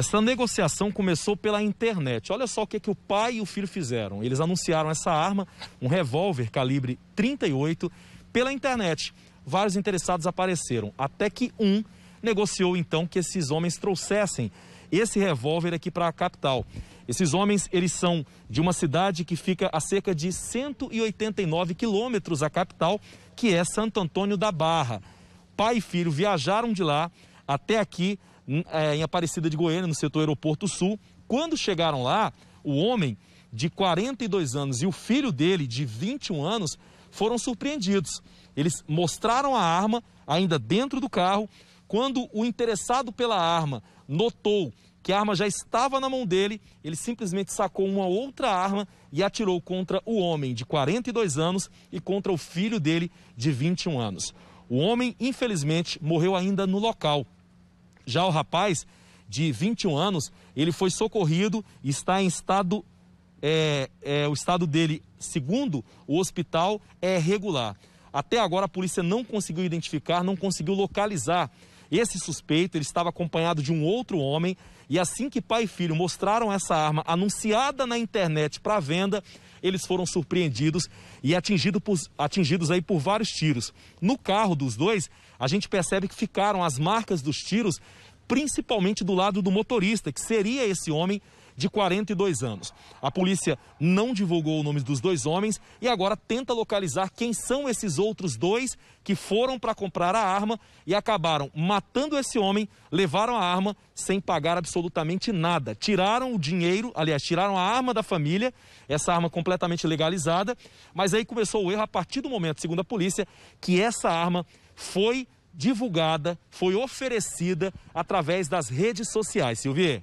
Essa negociação começou pela internet. Olha só o que, é que o pai e o filho fizeram. Eles anunciaram essa arma, um revólver calibre 38, pela internet. Vários interessados apareceram, até que um negociou então que esses homens trouxessem esse revólver aqui para a capital. Esses homens, eles são de uma cidade que fica a cerca de 189 quilômetros da capital, que é Santo Antônio da Barra. Pai e filho viajaram de lá até aqui é, em Aparecida de Goiânia, no setor Aeroporto Sul. Quando chegaram lá, o homem de 42 anos e o filho dele de 21 anos foram surpreendidos. Eles mostraram a arma ainda dentro do carro. Quando o interessado pela arma notou que a arma já estava na mão dele, ele simplesmente sacou uma outra arma e atirou contra o homem de 42 anos e contra o filho dele de 21 anos. O homem, infelizmente, morreu ainda no local. Já o rapaz, de 21 anos, ele foi socorrido e está em estado. É, é, o estado dele, segundo o hospital, é regular. Até agora a polícia não conseguiu identificar, não conseguiu localizar esse suspeito ele estava acompanhado de um outro homem e assim que pai e filho mostraram essa arma anunciada na internet para venda, eles foram surpreendidos e atingido por, atingidos aí por vários tiros. No carro dos dois, a gente percebe que ficaram as marcas dos tiros principalmente do lado do motorista, que seria esse homem de 42 anos. A polícia não divulgou o nome dos dois homens e agora tenta localizar quem são esses outros dois que foram para comprar a arma e acabaram matando esse homem, levaram a arma sem pagar absolutamente nada. Tiraram o dinheiro, aliás, tiraram a arma da família, essa arma completamente legalizada, mas aí começou o erro a partir do momento, segundo a polícia, que essa arma foi divulgada, foi oferecida através das redes sociais, Silvia.